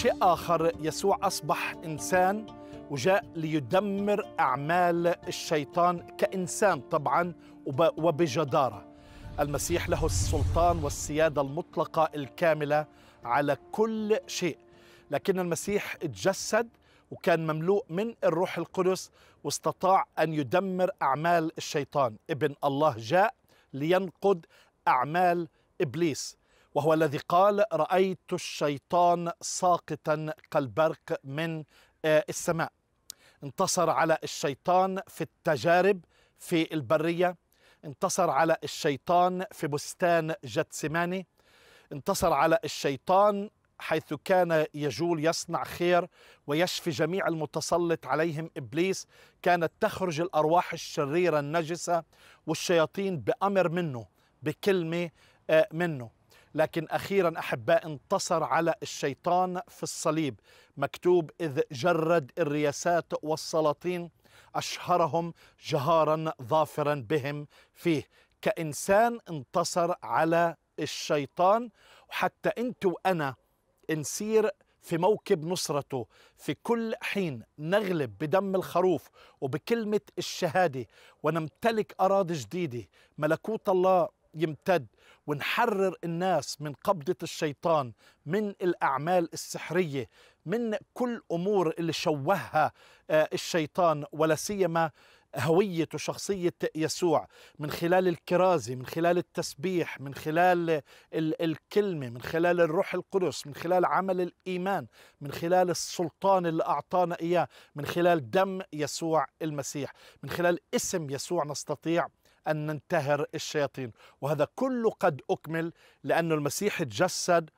شيء آخر يسوع أصبح إنسان وجاء ليدمر أعمال الشيطان كإنسان طبعا وبجدارة المسيح له السلطان والسيادة المطلقة الكاملة على كل شيء لكن المسيح اتجسد وكان مملوء من الروح القدس واستطاع أن يدمر أعمال الشيطان ابن الله جاء لينقض أعمال إبليس وهو الذي قال رأيت الشيطان ساقطا كالبرق من آه، السماء انتصر على الشيطان في التجارب في البرية انتصر على الشيطان في بستان جتسماني انتصر على الشيطان حيث كان يجول يصنع خير ويشفي جميع المتسلط عليهم ابليس كانت تخرج الارواح الشريره النجسه والشياطين بامر منه بكلمه آه، منه لكن أخيرا أحباء انتصر على الشيطان في الصليب مكتوب إذ جرد الرياسات والسلاطين أشهرهم جهارا ظافرا بهم فيه كإنسان انتصر على الشيطان وحتى أنت وأنا نسير في موكب نصرته في كل حين نغلب بدم الخروف وبكلمة الشهادة ونمتلك أراضي جديدة ملكوت الله يمتد ونحرر الناس من قبضة الشيطان من الأعمال السحرية من كل أمور اللي شوهها آه، الشيطان ولا سيما هوية وشخصية يسوع من خلال الكرازة من خلال التسبيح من خلال الكلمة من خلال الروح القدس من خلال عمل الإيمان من خلال السلطان اللي أعطانا إياه من خلال دم يسوع المسيح من خلال اسم يسوع نستطيع أن ننتهر الشياطين وهذا كله قد أكمل لأن المسيح تجسد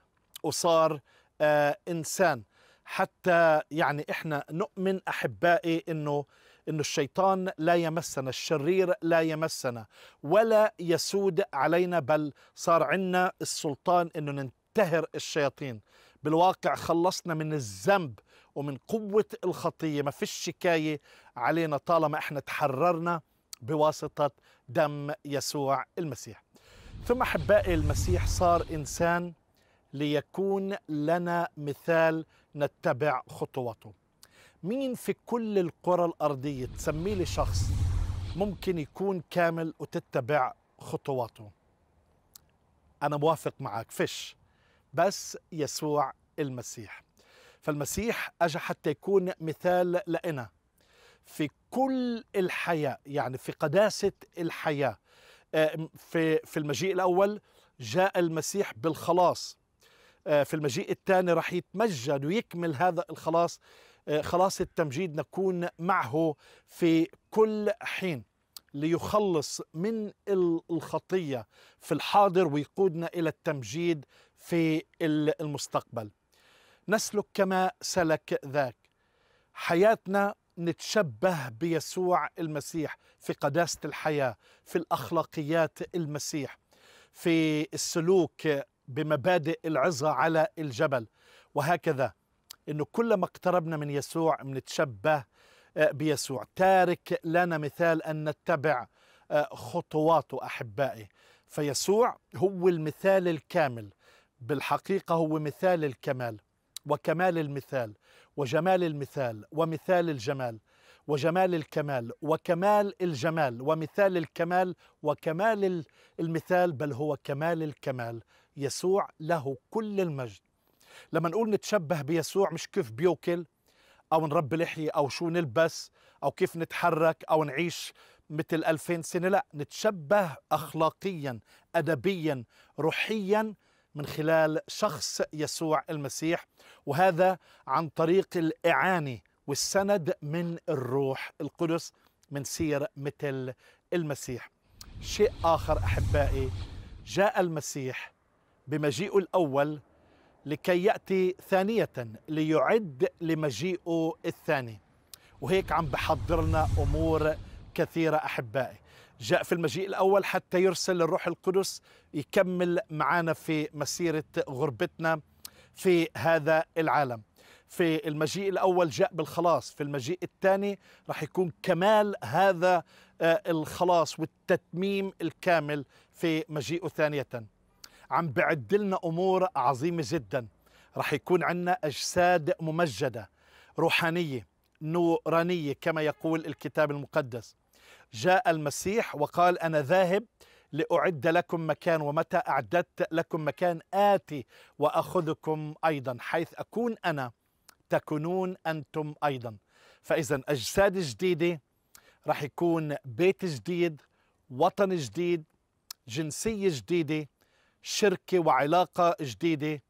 وصار آه إنسان حتى يعني إحنا نؤمن أحبائي أنه أن الشيطان لا يمسنا الشرير لا يمسنا ولا يسود علينا بل صار عندنا السلطان أنه ننتهر الشياطين بالواقع خلصنا من الذنب ومن قوة الخطية ما فيش شكاية علينا طالما احنا تحررنا بواسطة دم يسوع المسيح ثم أحبائي المسيح صار إنسان ليكون لنا مثال نتبع خطواته مين في كل القرى الأرضية تسمي لي شخص ممكن يكون كامل وتتبع خطواته أنا موافق معك فش بس يسوع المسيح فالمسيح أجا حتى يكون مثال لنا في كل الحياة يعني في قداسة الحياة آه، في في المجيء الأول جاء المسيح بالخلاص آه، في المجيء الثاني راح يتمجد ويكمل هذا الخلاص آه، خلاص التمجيد نكون معه في كل حين ليخلص من الخطية في الحاضر ويقودنا إلى التمجيد في المستقبل نسلك كما سلك ذاك حياتنا نتشبه بيسوع المسيح في قداسة الحياة في الأخلاقيات المسيح في السلوك بمبادئ العظة على الجبل وهكذا أنه كلما اقتربنا من يسوع نتشبه آه، بيسوع تارك لنا مثال أن نتبع آه، خطواته أحبائي فيسوع هو المثال الكامل بالحقيقة هو مثال الكمال وكمال المثال وجمال المثال ومثال الجمال وجمال الكمال وكمال الجمال ومثال الكمال وكمال المثال بل هو كمال الكمال يسوع له كل المجد لما نقول نتشبه بيسوع مش كيف بيوكل او نربي لحية او شو نلبس او كيف نتحرك او نعيش مثل 2000 سنة لا نتشبه اخلاقيا ادبيا روحيا من خلال شخص يسوع المسيح وهذا عن طريق الإعانة والسند من الروح القدس من سير مثل المسيح شيء آخر أحبائي جاء المسيح بمجيئه الأول لكي يأتي ثانية ليعد لمجيئه الثاني وهيك عم بحضرنا أمور كثيرة أحبائي جاء في المجيء الأول حتى يرسل الروح القدس يكمل معنا في مسيرة غربتنا في هذا العالم في المجيء الأول جاء بالخلاص في المجيء الثاني راح يكون كمال هذا آه، الخلاص والتتميم الكامل في مجيئه ثانية عم بعد لنا أمور عظيمة جدا راح يكون عندنا أجساد ممجدة روحانية نورانية كما يقول الكتاب المقدس جاء المسيح وقال أنا ذاهب لأعد لكم مكان ومتى أعددت لكم مكان آتي وأخذكم أيضا حيث أكون أنا تكونون أنتم أيضا فإذا أجساد جديدة رح يكون بيت جديد وطن جديد جنسية جديدة شركة وعلاقة جديدة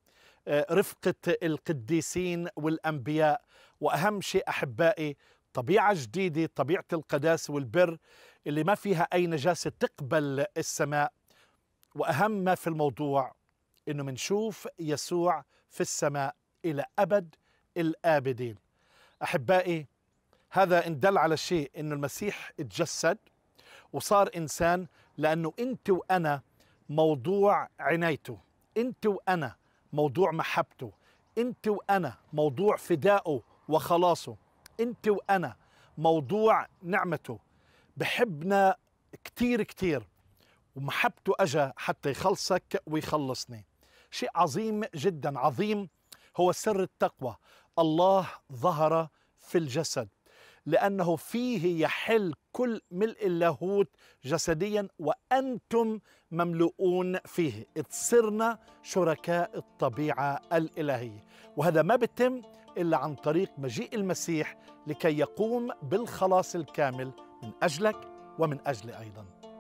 آه، رفقة القديسين والأنبياء وأهم شيء أحبائي طبيعة جديدة طبيعة القداسة والبر اللي ما فيها أي نجاسة تقبل السماء وأهم ما في الموضوع أنه منشوف يسوع في السماء إلى أبد الآبدين أحبائي هذا إن دل على شيء أنه المسيح اتجسد وصار إنسان لأنه أنت وأنا موضوع عنايته أنت وأنا موضوع محبته أنت وأنا موضوع فدائه وخلاصه انت وانا موضوع نعمته بحبنا كتير كتير ومحبته أجا حتى يخلصك ويخلصني شيء عظيم جدا عظيم هو سر التقوى الله ظهر في الجسد لأنه فيه يحل كل ملء اللاهوت جسديا وأنتم مملؤون فيه اتصرنا صرنا شركاء الطبيعة الإلهية وهذا ما بتم إلا عن طريق مجيء المسيح لكي يقوم بالخلاص الكامل من أجلك ومن أجلي أيضاً